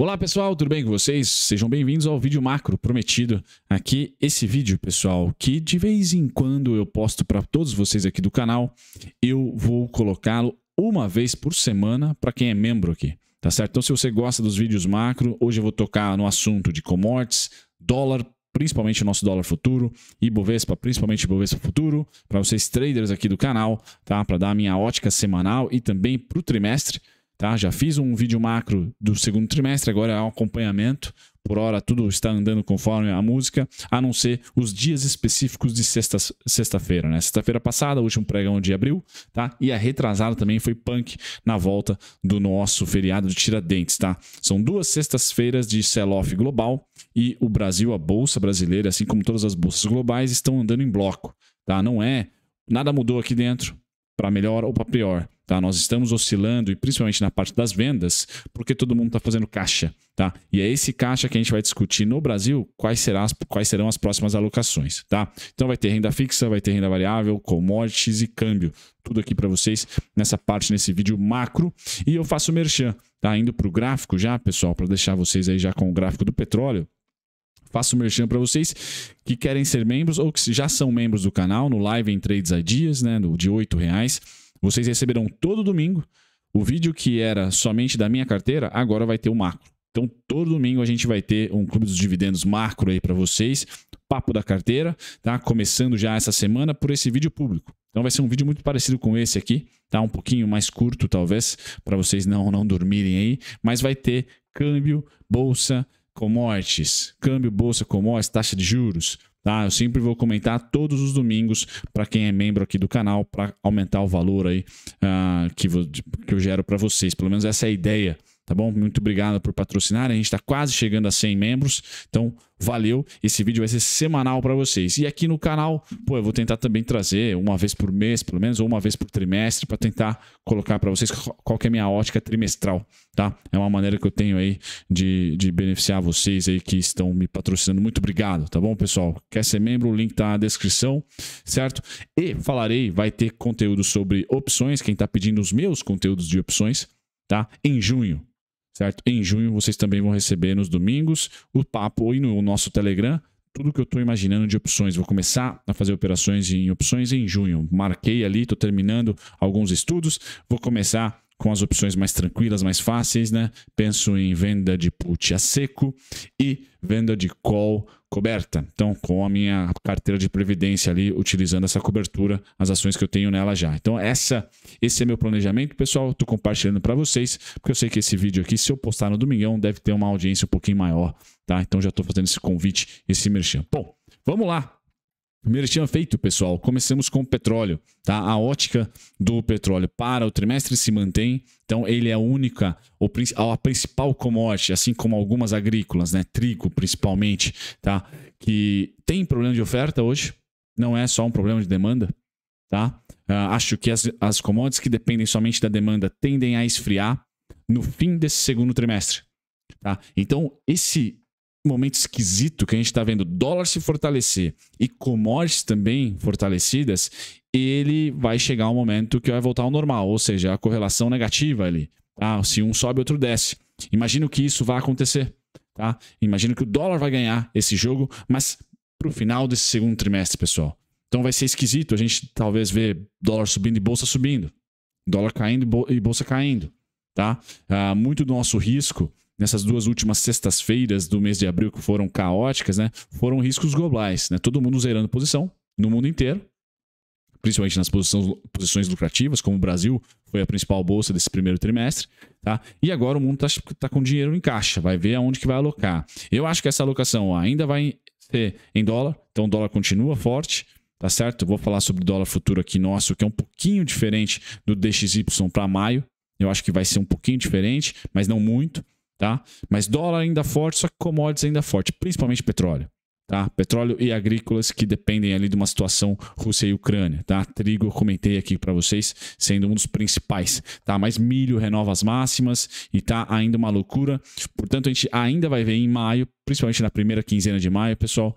Olá pessoal, tudo bem com vocês? Sejam bem-vindos ao vídeo macro prometido. Aqui esse vídeo, pessoal, que de vez em quando eu posto para todos vocês aqui do canal, eu vou colocá-lo uma vez por semana para quem é membro aqui, tá certo? Então se você gosta dos vídeos macro, hoje eu vou tocar no assunto de commodities, dólar, principalmente o nosso dólar futuro, e Bovespa, principalmente Bovespa futuro, para vocês traders aqui do canal, tá? Para dar a minha ótica semanal e também para o trimestre. Tá? Já fiz um vídeo macro do segundo trimestre, agora é um acompanhamento. Por hora, tudo está andando conforme a música, a não ser os dias específicos de sexta-feira. Sexta né? Sexta-feira passada, o último pregão de abril, tá? E a retrasada também foi punk na volta do nosso feriado de Tiradentes, tá? São duas sextas-feiras de sell-off global e o Brasil, a Bolsa Brasileira, assim como todas as bolsas globais, estão andando em bloco, tá? Não é. Nada mudou aqui dentro, para melhor ou para pior. Tá? Nós estamos oscilando, e principalmente na parte das vendas, porque todo mundo está fazendo caixa. Tá? E é esse caixa que a gente vai discutir no Brasil quais, será as, quais serão as próximas alocações. Tá? Então vai ter renda fixa, vai ter renda variável, commodities e câmbio. Tudo aqui para vocês nessa parte, nesse vídeo macro. E eu faço merchan, tá? Indo para o gráfico já, pessoal, para deixar vocês aí já com o gráfico do petróleo faço merchan para vocês que querem ser membros ou que já são membros do canal, no live em trades a dias, né, de R$ reais. Vocês receberão todo domingo o vídeo que era somente da minha carteira, agora vai ter o macro. Então, todo domingo a gente vai ter um clube dos dividendos macro aí para vocês, papo da carteira, tá? Começando já essa semana por esse vídeo público. Então vai ser um vídeo muito parecido com esse aqui, tá? Um pouquinho mais curto talvez, para vocês não não dormirem aí, mas vai ter câmbio, bolsa, commodities, câmbio, bolsa, commodities, taxa de juros. Tá? Eu sempre vou comentar todos os domingos para quem é membro aqui do canal para aumentar o valor aí uh, que, vou, que eu gero para vocês. Pelo menos essa é a ideia tá bom? Muito obrigado por patrocinar. A gente está quase chegando a 100 membros. Então, valeu. Esse vídeo vai ser semanal para vocês. E aqui no canal, pô, eu vou tentar também trazer uma vez por mês, pelo menos, ou uma vez por trimestre, para tentar colocar para vocês qual que é a minha ótica trimestral, tá? É uma maneira que eu tenho aí de, de beneficiar vocês aí que estão me patrocinando. Muito obrigado, tá bom, pessoal? Quer ser membro? O link tá na descrição, certo? E falarei, vai ter conteúdo sobre opções, quem está pedindo os meus conteúdos de opções, tá? Em junho, certo? Em junho vocês também vão receber nos domingos o papo e no nosso Telegram tudo que eu estou imaginando de opções. Vou começar a fazer operações em opções em junho. Marquei ali, estou terminando alguns estudos. Vou começar com as opções mais tranquilas, mais fáceis, né? Penso em venda de put a seco e venda de call coberta. Então, com a minha carteira de previdência ali, utilizando essa cobertura, as ações que eu tenho nela já. Então, essa, esse é meu planejamento, pessoal. Estou compartilhando para vocês, porque eu sei que esse vídeo aqui, se eu postar no domingão, deve ter uma audiência um pouquinho maior, tá? Então, já estou fazendo esse convite, esse merchan. Bom, vamos lá. Merchan feito, pessoal. Começamos com o petróleo, tá? A ótica do petróleo para o trimestre se mantém, então ele é a única, a principal commodity, assim como algumas agrícolas, né? Trigo, principalmente, tá? Que tem problema de oferta hoje, não é só um problema de demanda, tá? Ah, acho que as, as commodities que dependem somente da demanda tendem a esfriar no fim desse segundo trimestre, tá? Então, esse momento esquisito que a gente está vendo dólar se fortalecer e commodities também fortalecidas, ele vai chegar um momento que vai voltar ao normal, ou seja, a correlação negativa ali. ah Se um sobe, outro desce. Imagino que isso vai acontecer. Tá? Imagino que o dólar vai ganhar esse jogo, mas para o final desse segundo trimestre, pessoal. Então vai ser esquisito a gente talvez ver dólar subindo e bolsa subindo, dólar caindo e bolsa caindo. Tá? Ah, muito do nosso risco nessas duas últimas sextas-feiras do mês de abril, que foram caóticas, né? Foram riscos globais, né? Todo mundo zerando posição no mundo inteiro, principalmente nas posições, posições lucrativas, como o Brasil foi a principal bolsa desse primeiro trimestre, tá? E agora o mundo está tá com dinheiro em caixa, vai ver aonde que vai alocar. Eu acho que essa alocação ainda vai ser em dólar, então o dólar continua forte, tá certo? Vou falar sobre o dólar futuro aqui nosso, que é um pouquinho diferente do DXY para maio. Eu acho que vai ser um pouquinho diferente, mas não muito tá? Mas dólar ainda forte, só que commodities ainda forte, principalmente petróleo. Tá? Petróleo e agrícolas que dependem ali de uma situação Rússia e Ucrânia, tá? Trigo eu comentei aqui para vocês, sendo um dos principais, tá? Mas milho renova as máximas e tá ainda uma loucura. Portanto, a gente ainda vai ver em maio, principalmente na primeira quinzena de maio, pessoal,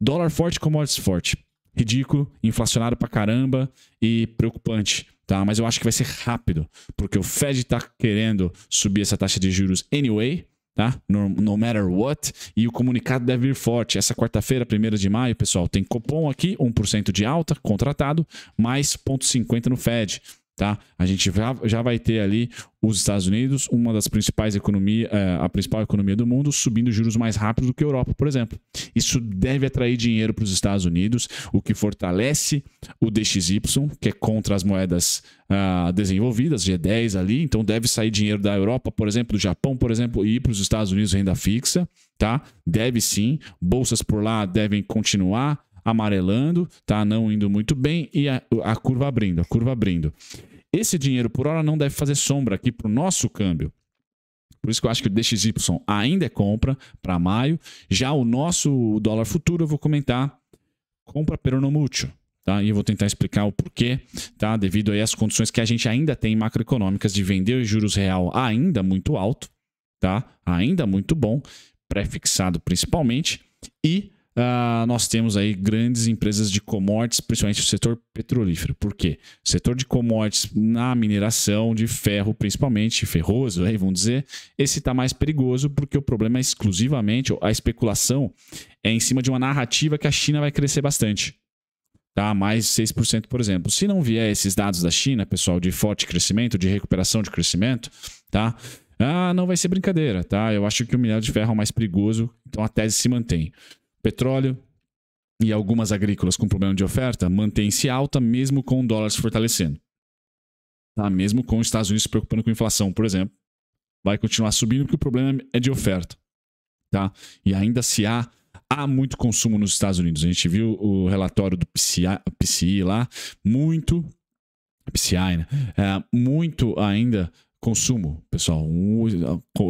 dólar forte, commodities forte. Ridículo, inflacionário pra caramba e preocupante tá? Mas eu acho que vai ser rápido, porque o Fed está querendo subir essa taxa de juros anyway, tá? No, no, matter what. E o comunicado deve vir forte. Essa quarta-feira, 1 de maio, pessoal, tem Copom aqui, 1% de alta, contratado, mais 0,50 no Fed. Tá? A gente já, já vai ter ali os Estados Unidos, uma das principais economias, eh, a principal economia do mundo, subindo juros mais rápido do que a Europa, por exemplo. Isso deve atrair dinheiro para os Estados Unidos, o que fortalece o DXY, que é contra as moedas uh, desenvolvidas, G10 ali, então deve sair dinheiro da Europa, por exemplo, do Japão, por exemplo, e ir para os Estados Unidos renda fixa, tá? Deve sim, bolsas por lá devem continuar amarelando, tá não indo muito bem e a, a curva abrindo, a curva abrindo. Esse dinheiro por hora não deve fazer sombra aqui para o nosso câmbio. Por isso que eu acho que o DXY ainda é compra para maio. Já o nosso dólar futuro, eu vou comentar compra peronomútil. Tá? E eu vou tentar explicar o porquê, tá? devido aí às condições que a gente ainda tem macroeconômicas de vender os juros real ainda muito alto, tá? ainda muito bom, pré-fixado principalmente, e uh, nós temos aí grandes empresas de commodities, principalmente o setor petrolífero. Por quê? setor de commodities na mineração de ferro, principalmente, ferroso, aí vamos dizer, esse está mais perigoso porque o problema é exclusivamente, a especulação é em cima de uma narrativa que a China vai crescer bastante tá? Mais 6%, por exemplo. Se não vier esses dados da China, pessoal, de forte crescimento, de recuperação de crescimento, tá? Ah, não vai ser brincadeira, tá? Eu acho que o minério de ferro é o mais perigoso, então a tese se mantém. Petróleo e algumas agrícolas com problema de oferta mantém-se alta mesmo com o dólar se fortalecendo. Tá? Mesmo com os Estados Unidos se preocupando com inflação, por exemplo, vai continuar subindo porque o problema é de oferta. Tá? E ainda se há há muito consumo nos Estados Unidos. A gente viu o relatório do PCI, PCI lá, muito PCI, né? é, muito ainda consumo, pessoal.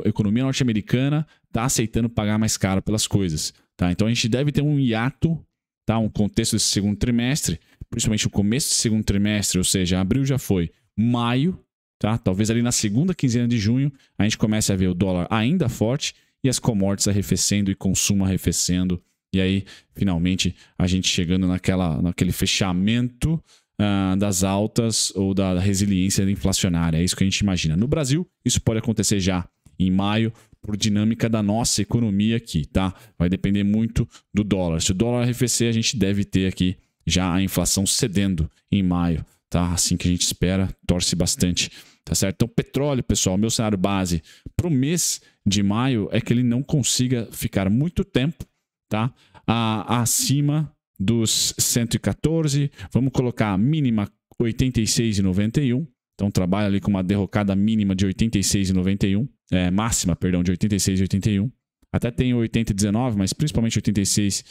a economia norte-americana está aceitando pagar mais caro pelas coisas. Tá? Então a gente deve ter um hiato, tá? um contexto desse segundo trimestre, principalmente o começo do segundo trimestre, ou seja, abril já foi, maio, tá? talvez ali na segunda quinzena de junho, a gente comece a ver o dólar ainda forte e as commodities arrefecendo e consumo arrefecendo. E aí, finalmente, a gente chegando naquela, naquele fechamento uh, das altas ou da resiliência inflacionária. É isso que a gente imagina. No Brasil, isso pode acontecer já em maio, por dinâmica da nossa economia aqui, tá? Vai depender muito do dólar. Se o dólar arrefecer, a gente deve ter aqui já a inflação cedendo em maio, tá? Assim que a gente espera, torce bastante, tá certo? Então, petróleo, pessoal, meu cenário base para o mês de maio é que ele não consiga ficar muito tempo, tá? A, acima dos 114, vamos colocar a mínima 86,91. Então trabalha ali com uma derrocada mínima de 86,91, é, máxima, perdão, de 86 e 81. Até tem 80 e 19, mas principalmente 86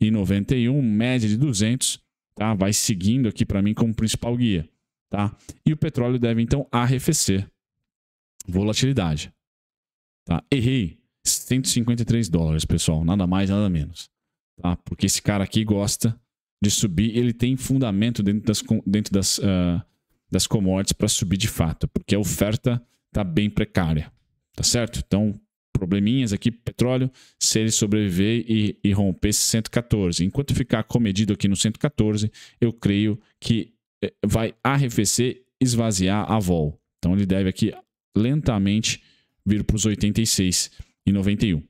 e 91, média de 200, tá? Vai seguindo aqui para mim como principal guia, tá? E o petróleo deve então arrefecer. Volatilidade. Tá? Errei. 153 dólares, pessoal, nada mais, nada menos. Tá? Porque esse cara aqui gosta de subir, ele tem fundamento dentro das, dentro das, uh, das commodities para subir de fato, porque a oferta está bem precária. Tá certo? Então, probleminhas aqui, petróleo, se ele sobreviver e, e romper esse 114. Enquanto ficar comedido aqui no 114, eu creio que eh, vai arrefecer, esvaziar a vol. Então, ele deve aqui lentamente vir para os 86 e 91.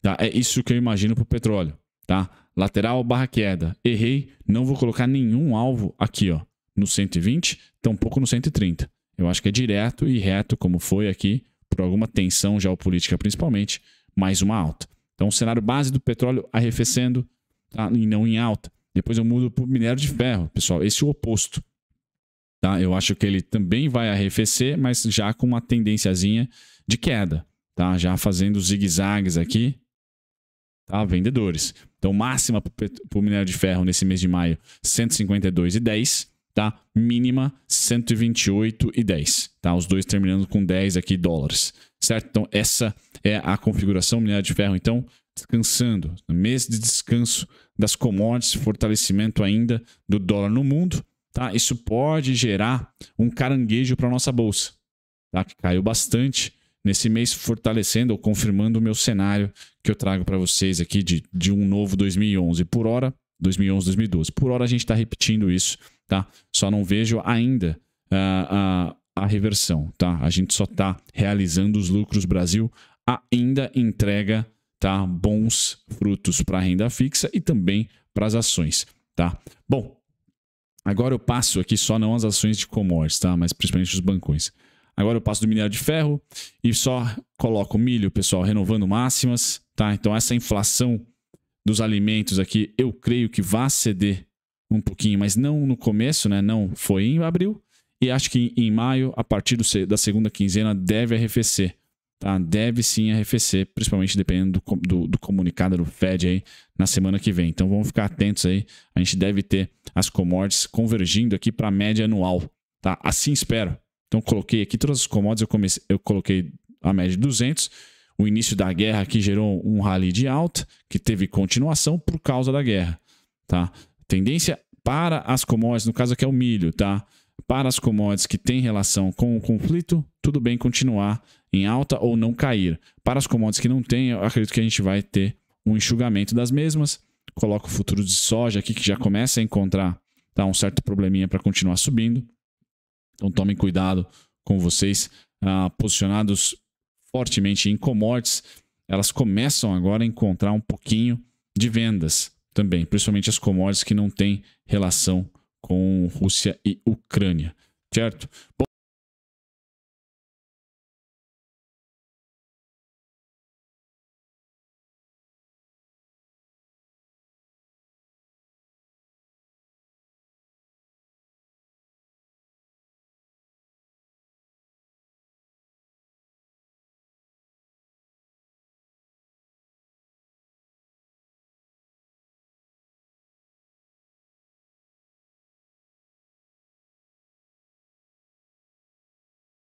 Tá? É isso que eu imagino para o petróleo. Tá? Lateral barra queda. Errei, não vou colocar nenhum alvo aqui, ó, no 120, tampouco no 130. Eu acho que é direto e reto, como foi aqui, por alguma tensão geopolítica principalmente, mais uma alta. Então, o cenário base do petróleo arrefecendo tá? e não em alta. Depois eu mudo para o minério de ferro, pessoal. Esse é o oposto. Tá? Eu acho que ele também vai arrefecer, mas já com uma tendênciazinha de queda. Tá? Já fazendo zigue-zagues aqui. Tá? Vendedores. Então, máxima para o minério de ferro nesse mês de maio, 152,10 tá? Mínima 128,10, tá? Os dois terminando com 10 aqui dólares, certo? Então essa é a configuração minério de ferro. Então, descansando, mês de descanso das commodities, fortalecimento ainda do dólar no mundo, tá? Isso pode gerar um caranguejo para nossa bolsa, tá? Que caiu bastante nesse mês, fortalecendo ou confirmando o meu cenário que eu trago para vocês aqui de, de um novo 2011. Por hora, 2011, 2012. Por hora a gente está repetindo isso tá? Só não vejo ainda uh, uh, a reversão, tá? A gente só está realizando os lucros Brasil, ainda entrega tá, bons frutos para a renda fixa e também para as ações, tá? Bom, agora eu passo aqui só não as ações de commodities, tá? Mas principalmente os bancões. Agora eu passo do minério de ferro e só coloco milho, pessoal, renovando máximas, tá? Então essa inflação dos alimentos aqui, eu creio que vai ceder um pouquinho, mas não no começo, né? Não foi em abril. E acho que em maio, a partir do, da segunda quinzena, deve arrefecer. Tá? Deve sim arrefecer, principalmente dependendo do, do, do, comunicado do Fed aí na semana que vem. Então vamos ficar atentos aí. A gente deve ter as commodities convergindo aqui para a média anual. Tá? Assim espero. Então coloquei aqui todas as commodities, eu, comecei, eu coloquei a média de 200. O início da guerra aqui gerou um rally de alta, que teve continuação por causa da guerra. Tá? Tendência para as commodities, no caso aqui é o milho, tá? Para as commodities que têm relação com o conflito, tudo bem continuar em alta ou não cair. Para as commodities que não têm, eu acredito que a gente vai ter um enxugamento das mesmas. Coloco o futuro de soja aqui, que já começa a encontrar tá, um certo probleminha para continuar subindo. Então tomem cuidado com vocês ah, posicionados fortemente em commodities. Elas começam agora a encontrar um pouquinho de vendas também, principalmente as commodities que não têm relação com Rússia e Ucrânia, certo? Bom,